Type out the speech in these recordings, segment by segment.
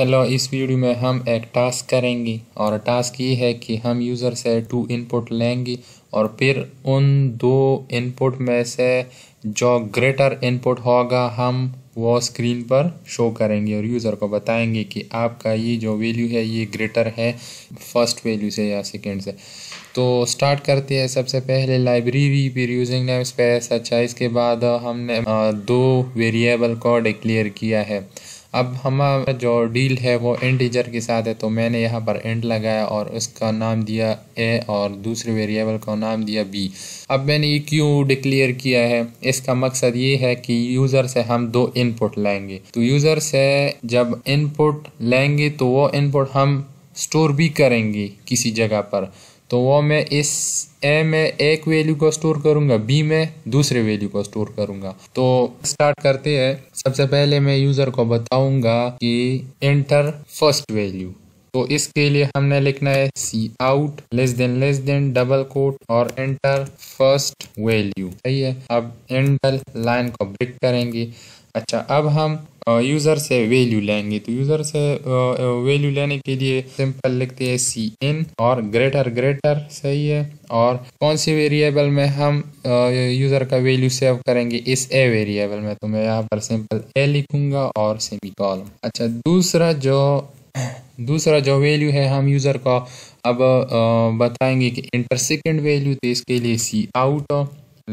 hello इस video में हम एक टास्क करेंगे और टास्क ये है कि हम यूज़र से टू इनपुट लेंगे और फिर उन दो इनपुट में से जो ग्रेटर इनपुट होगा हम वो स्क्रीन पर शो करेंगे और यूज़र को बताएंगे कि आपका ये जो वैल्यू है ये ग्रेटर है फर्स्ट वैल्यू से या सेकेंड से तो स्टार्ट करते हैं सबसे पहले लाइब्रेरी फिर यूजिंग नेम स्पेस अच्छा इसके बाद हमने दो वेरिएबल को डिक्लेयर किया है अब हमारा जो डील है वो इंटीजर के साथ है तो मैंने यहाँ पर एंड लगाया और उसका नाम दिया ए और दूसरे वेरिएबल का नाम दिया बी अब मैंने ये क्यों डिक्लेयर किया है इसका मकसद ये है कि यूज़र से हम दो इनपुट लेंगे तो यूज़र से जब इनपुट लेंगे तो वो इनपुट हम स्टोर भी करेंगे किसी जगह पर तो वो मैं इस ए में एक वैल्यू को स्टोर करूंगा बी में दूसरे वैल्यू को स्टोर करूंगा तो स्टार्ट करते हैं सबसे पहले मैं यूज़र को बताऊंगा कि एंटर फर्स्ट वैल्यू तो इसके लिए हमने लिखना है C out less than less than double quote और एंटर फर्स्ट वैल्यू सही है अब एंटर लाइन को ब्रेक करेंगे अच्छा अब हम यूज़र से वैल्यू लेंगे तो यूज़र से वैल्यू लेने के लिए सिंपल लिखते हैं सी इन और ग्रेटर ग्रेटर सही है और कौन सी वेरिएबल में हम यूज़र का वैल्यू सेव करेंगे इस ए वेरिएबल में तो मैं यहाँ पर सिंपल ए लिखूंगा और सेमी कॉलम अच्छा दूसरा जो दूसरा जो वैल्यू है हम यूज़र का अब बताएंगे कि इंटर सेकेंड वैल्यू तो इसके लिए C out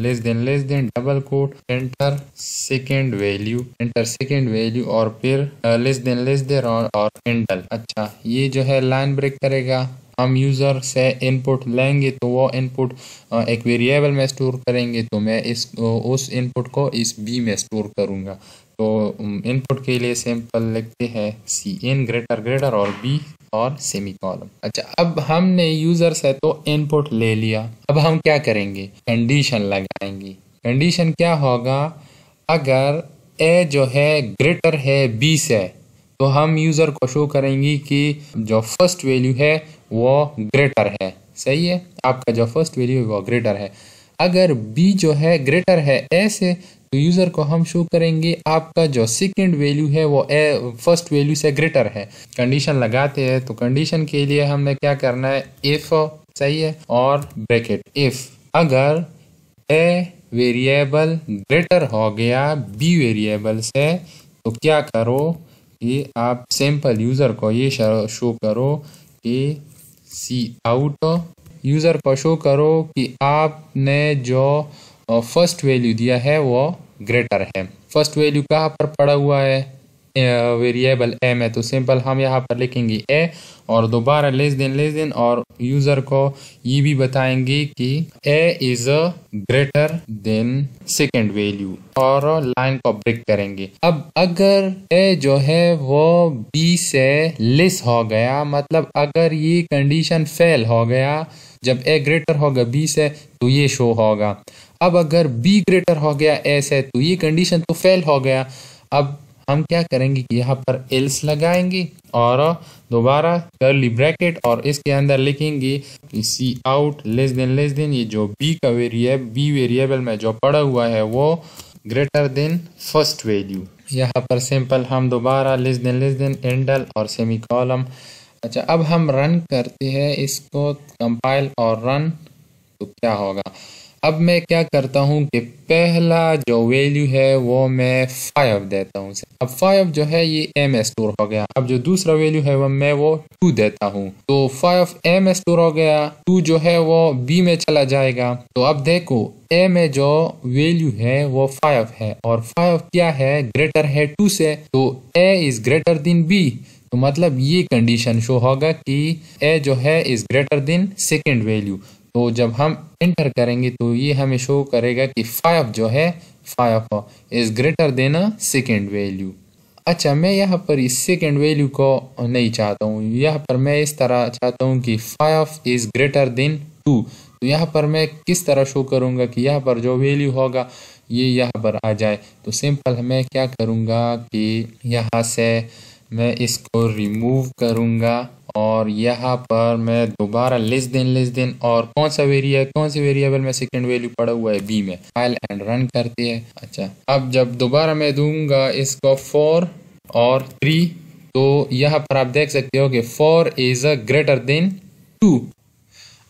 less than less than double quote enter second value enter second value और फिर लेस देन लेस देन और एंडल अच्छा ये जो है लाइन ब्रेक करेगा हम यूज़र से इनपुट लेंगे तो वो इनपुट एक वेरिएबल में स्टोर करेंगे तो मैं इस उस इनपुट को इस बी में स्टोर करूँगा तो इनपुट के लिए सिंपल लिखते हैं सी इन ग्रेटर ग्रेटर और बी और सेमी कॉलम अच्छा अब हमने यूज़र से तो इनपुट ले लिया अब हम क्या करेंगे कंडीशन लगाएंगे कंडीशन क्या होगा अगर ए जो है ग्रेटर है बी से तो हम यूज़र को शो करेंगे कि जो फर्स्ट वैल्यू है वो ग्रेटर है सही है आपका जो फर्स्ट वैल्यू है वो ग्रेटर है अगर बी जो है ग्रेटर है ए से तो यूज़र को हम शो करेंगे आपका जो सेकंड वैल्यू है वो ए फर्स्ट वैल्यू से ग्रेटर है कंडीशन लगाते हैं तो कंडीशन के लिए हमने क्या करना है इफ सही है और ब्रैकेट इफ अगर ए वेरिएबल ग्रेटर हो गया बी वेरिएबल से तो क्या करो कि आप सैंपल यूज़र को ये शो करो कि सी आउट यूज़र को शो करो कि आपने जो फर्स्ट वैल्यू दिया है वो ग्रेटर है फर्स्ट वैल्यू कहाँ पर पड़ा हुआ है वेरिएबल ए में तो सिंपल हम यहाँ पर लिखेंगे ए और दोबारा लेस देन लेस देन और यूजर को ये भी बताएंगे कि A is greater than second value और लाइन को ब्रेक करेंगे अब अगर ए जो है वो बी से लेस हो गया मतलब अगर ये कंडीशन फेल हो गया जब ए ग्रेटर होगा बी से तो ये शो होगा अब अगर बी ग्रेटर हो गया ए से तो ये कंडीशन तो फेल हो गया अब हम क्या करेंगे कि यहाँ पर एल्स लगाएंगे और दोबारा करली ब्रैकेट और इसके अंदर लिखेंगे C out less than less than ये जो बी का वेरिएबल बी वेरिएबल में जो पड़ा हुआ है वो ग्रेटर देन फर्स्ट वैल्यू यहाँ पर सिंपल हम दोबारा less than less than endl और सेमी कॉलम अच्छा अब हम रन करते हैं इसको कंपाइल और रन तो क्या होगा अब मैं क्या करता हूँ कि पहला जो वैल्यू है वो मैं फाइव देता हूँ अब फाइव जो है ये एम एस स्टोर हो गया अब जो दूसरा वैल्यू है वो मैं वो टू देता हूँ तो फाइव एम एस स्टोर हो गया टू जो है वो बी में चला जाएगा तो अब देखो ए में जो वैल्यू है वो फाइव है और फाइव क्या है ग्रेटर है टू से तो A is greater than B तो मतलब ये कंडीशन शो होगा कि ए जो है is greater than second value तो जब हम इंटर करेंगे तो ये हमें शो करेगा कि फाइव जो है five is greater than second value अच्छा मैं यहाँ पर इस सेकेंड वैल्यू को नहीं चाहता हूँ यहाँ पर मैं इस तरह चाहता हूँ कि five is greater than two तो यहाँ पर मैं किस तरह शो करूँगा कि यहाँ पर जो वैल्यू होगा ये यहाँ पर आ जाए तो सिंपल मैं क्या करूँगा कि यहाँ से मैं इसको रिमूव करूँगा और यहाँ पर मैं दोबारा लिस्ट दिन लिस्ट दिन और कौन सा वेरिया कौन सी वेरिएबल में सेकेंड वैल्यू पड़ा हुआ है बी में फाइल एंड रन करते हैं अच्छा अब जब दोबारा मैं दूंगा इसको फोर और थ्री तो यहाँ पर आप देख सकते हो कि four is a greater than two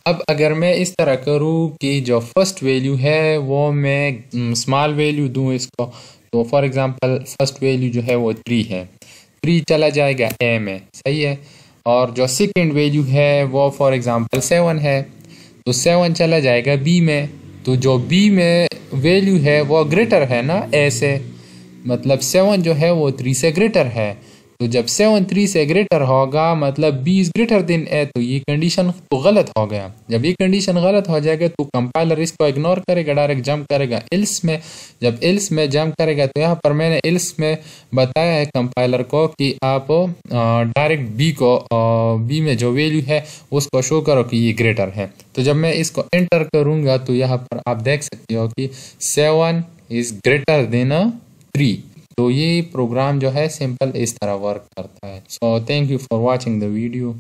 अब अगर मैं इस तरह करूँ कि जो फर्स्ट वैल्यू है वो मैं स्मॉल वैल्यू दूँ इसको तो फॉर एग्जाम्पल फर्स्ट वैल्यू जो है वो थ्री है थ्री चला जाएगा ए में सही है और जो सेकेंड वैल्यू है वो फॉर एग्ज़ाम्पल सेवन है तो सेवन चला जाएगा बी में तो जो बी में वैल्यू है वो ग्रेटर है ना ए से मतलब सेवन जो है वो थ्री से ग्रेटर है तो जब सेवन थ्री से ग्रेटर होगा मतलब B is greater than A तो ये कंडीशन तो गलत हो गया जब ये कंडीशन गलत हो जाएगा तो कंपाइलर इसको इग्नोर करेगा डायरेक्ट जंप करेगा इल्स में जब इल्स में जंप करेगा तो यहाँ पर मैंने इल्स में बताया है कंपाइलर को कि आप डायरेक्ट बी को बी में जो वैल्यू है उसको शो करो कि ये ग्रेटर है तो जब मैं इसको एंटर करूँगा तो यहाँ पर आप देख सकते हो कि seven is greater than three तो ये प्रोग्राम जो है सिंपल इस तरह वर्क करता है so thank you for watching the video